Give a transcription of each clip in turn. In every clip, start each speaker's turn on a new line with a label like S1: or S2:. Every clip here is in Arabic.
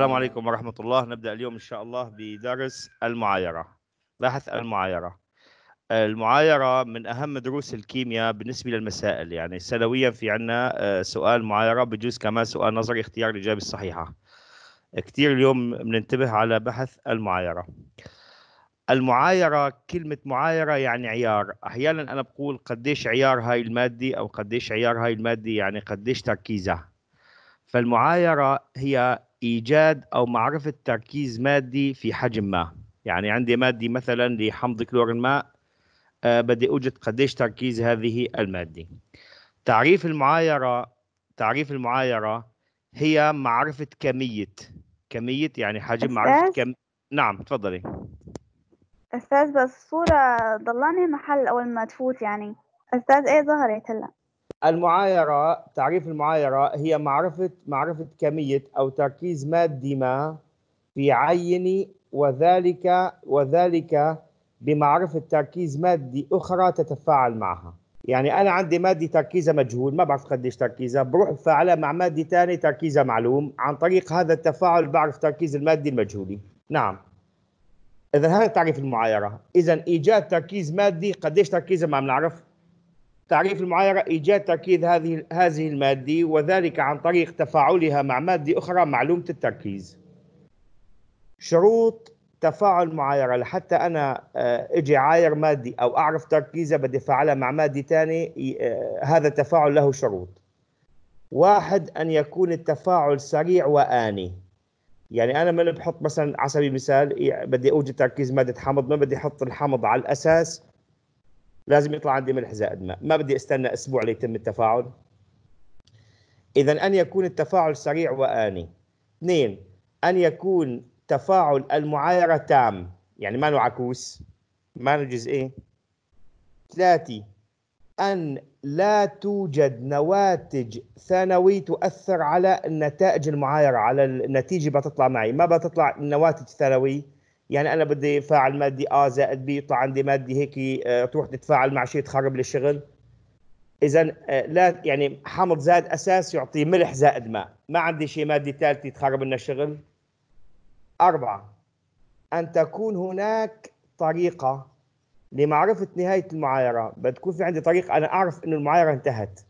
S1: السلام عليكم ورحمة الله نبدأ اليوم إن شاء الله بدرس المعايرة بحث المعايرة المعايرة من أهم دروس الكيمياء بالنسبة للمسائل يعني سنويا في عنا آه، سؤال معايرة بجوز كمان سؤال نظري اختيار الإجابة الصحيحة كتير اليوم بننتبه على بحث المعايرة المعايرة كلمة معايرة يعني عيار أحيانا أنا بقول قديش عيار هاي المادة أو قديش عيار هاي المادة يعني قديش تركيزها فالمعايرة هي ايجاد او معرفه تركيز مادي في حجم ما يعني عندي مادي مثلا لحمض كلور الماء أه بدي اوجد قديش تركيز هذه الماده تعريف المعايره تعريف المعايره هي معرفه كميه كميه يعني حجم معرفه كم نعم تفضلي استاذ بس الصوره ضلاني محل اول ما تفوت يعني استاذ ايه ظهرت هلا المعايرة تعريف المعايرة هي معرفة معرفة كمية أو تركيز مادي ما في عين وذلك وذلك بمعرفة تركيز مادي أخرى تتفاعل معها يعني أنا عندي مادة تركيزها مجهول ما بعرف قديش تركيزها بروح فعلا مع مادة ثانية تركيزها معلوم عن طريق هذا التفاعل بعرف تركيز المادة المجهولة نعم إذا هذا تعريف المعايرة إذا إيجاد تركيز مادي قديش تركيزها ما بنعرف تعريف المعايرة إيجاد تركيز هذه هذه المادة وذلك عن طريق تفاعلها مع مادة أخرى معلومة التركيز. شروط تفاعل المعايرة لحتى أنا آه، أجي عاير مادة أو أعرف تركيزها بدي أفعلها مع مادة ثانية آه، هذا التفاعل له شروط. واحد أن يكون التفاعل سريع وآني. يعني أنا ما بحط مثلا على سبيل المثال بدي أوجد تركيز مادة حمض ما بدي أحط الحمض على الأساس لازم يطلع عندي ملح زائد ماء ما بدي استنى اسبوع ليتم التفاعل اذا ان يكون التفاعل سريع واني اثنين ان يكون تفاعل المعايره تام يعني ما عكوس ما جزئي ثلاثة أن لا توجد نواتج ثانوي تؤثر على النتائج المعايرة على النتيجة بتطلع معي ما بتطلع نواتج ثانوي يعني انا بدي فاعل مادي ا زائد بي يطلع عندي مادي هيك آه، تروح تتفاعل مع شيء تخرب لي الشغل اذا آه، لا يعني حمض زائد اساس يعطي ملح زائد ماء ما عندي شيء مادي ثالث تخرب لنا الشغل أربعة أن تكون هناك طريقة لمعرفة نهاية المعايرة بتكون في عندي طريقة أنا أعرف أن المعايرة انتهت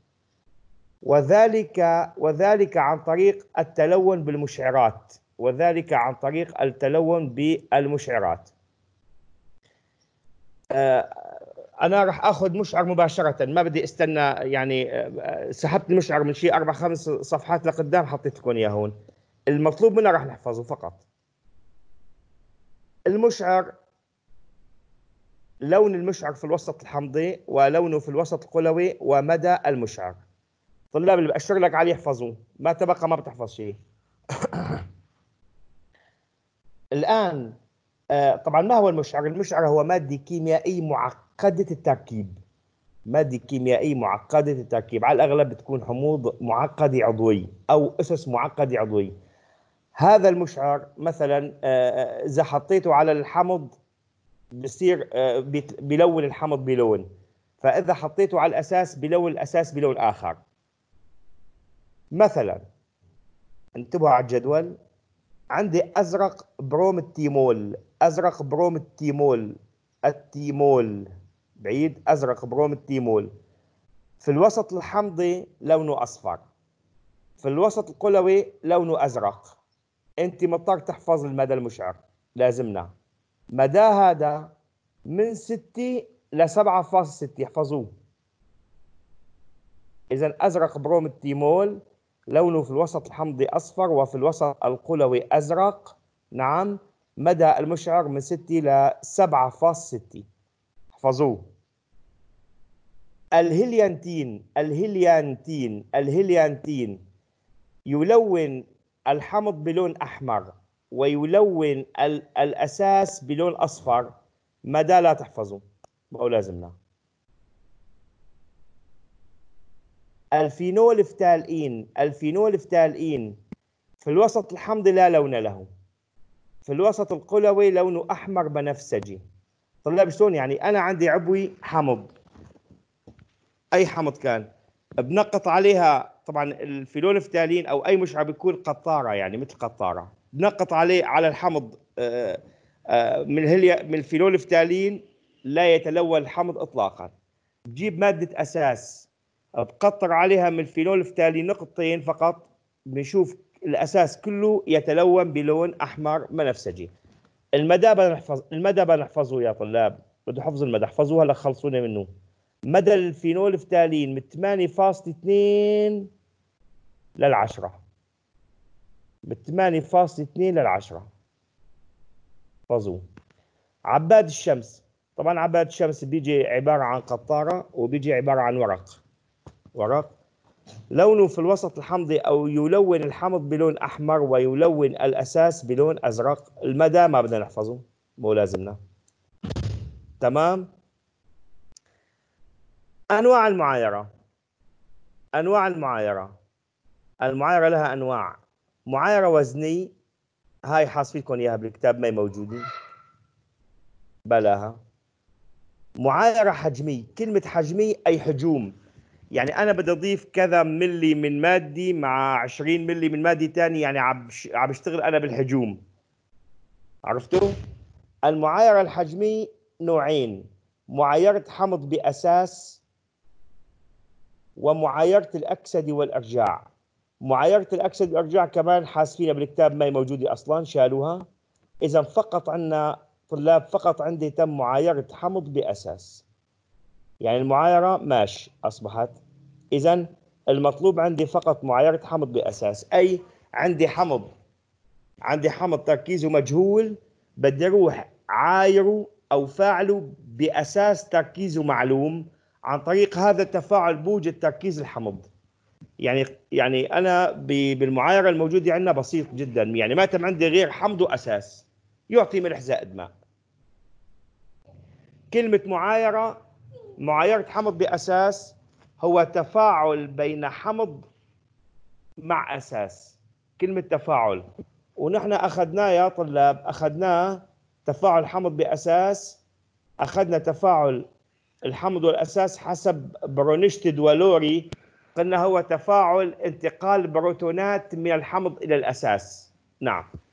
S1: وذلك وذلك عن طريق التلون بالمشعرات وذلك عن طريق التلون بالمشعرات آه، انا راح اخذ مشعر مباشره ما بدي استنى يعني آه، سحبت المشعر من شيء اربع خمس صفحات لقدام حطيت لكم اياه هون المطلوب منا راح نحفظه فقط المشعر لون المشعر في الوسط الحمضي ولونه في الوسط القلوي ومدى المشعر طلاب اللي بأشر لك عليه يحفظوه ما تبقى ما بتحفظ شيء الان آه، طبعا ما هو المشعر؟ المشعر هو ماده كيميائيه معقده التركيب ماده كيميائيه معقده التركيب على الاغلب بتكون حموض معقده عضوي او اسس معقده عضوي هذا المشعر مثلا آه، آه، اذا حطيته على الحمض بصير بلون الحمض بلون فاذا حطيته على الاساس بلون الاساس بلون اخر مثلا انتبهوا على الجدول عندي ازرق بروم التيمول ازرق بروم التيمول التيمول بعيد ازرق بروم التيمول في الوسط الحمضي لونه اصفر في الوسط القلوي لونه ازرق انت مضطر تحفظ المدى المشعر لازمنا مدى هذا من 6 ل 7.6 احفظوه اذا ازرق بروم التيمول لونه في الوسط الحمضي أصفر وفي الوسط القلوي أزرق نعم مدى المشعر من 6 إلى 7.6 احفظوه الهليانتين الهليانتين الهليانتين يلون الحمض بلون أحمر ويلون الأساس بلون أصفر مدى لا تحفظوا أو لازم الفينول الفينولفتالين في الوسط الحمضي لا لون له في الوسط القلوي لونه أحمر بنفسجي طلاب شلون يعني أنا عندي عبوي حمض أي حمض كان بنقط عليها طبعا فتالين أو أي مشعب يكون قطارة يعني مثل قطارة بنقط عليه على الحمض آه، آه، من الهليا من فتالين لا يتلون الحمض إطلاقا بجيب مادة أساس بقطر عليها من الفينول في تالي نقطتين فقط بنشوف الاساس كله يتلون بلون احمر بنفسجي المدى بنحفظ المدى بنحفظه يا طلاب بده حفظ المدى احفظوها هلا خلصونا منه مدى الفينول فتالين من 8.2 لل 10 من 8.2 لل 10 احفظوه عباد الشمس طبعا عباد الشمس بيجي عباره عن قطاره وبيجي عباره عن ورق وراك لونه في الوسط الحمضي أو يلون الحمض بلون أحمر ويلون الأساس بلون أزرق المدى ما بدنا نحفظه مو لازمنا تمام أنواع المعايرة أنواع المعايرة المعايرة لها أنواع معايرة وزني هاي فيكم إياها بالكتاب ما موجودة بلاها معايرة حجمي كلمة حجمي أي حجوم يعني انا بدي اضيف كذا ملي من مادي مع 20 ملي من مادي ثاني يعني عم عم بشتغل انا بالحجوم عرفتوا المعايره الحجميه نوعين معايره حمض باساس ومعايره الاكسده والارجاع معايره الاكسده والارجاع كمان حاسبينها بالكتاب ما هي موجوده اصلا شالوها اذا فقط عندنا طلاب فقط عندي تم معايره حمض باساس يعني المعايرة ماشي أصبحت إذا المطلوب عندي فقط معايرة حمض بأساس أي عندي حمض عندي حمض تركيزه مجهول بدي أروح عايره أو فاعله بأساس تركيزه معلوم عن طريق هذا التفاعل بوجد تركيز الحمض يعني يعني انا بالمعايره الموجوده عندنا بسيط جدا يعني ما تم عندي غير حمض واساس يعطي ملح زائد ماء كلمه معايره معايرة حمض بأساس هو تفاعل بين حمض مع أساس كلمة تفاعل ونحن أخذناه يا طلاب أخذناه تفاعل حمض بأساس أخذنا تفاعل الحمض والأساس حسب برونشتد ولوري قلنا هو تفاعل انتقال بروتونات من الحمض إلى الأساس نعم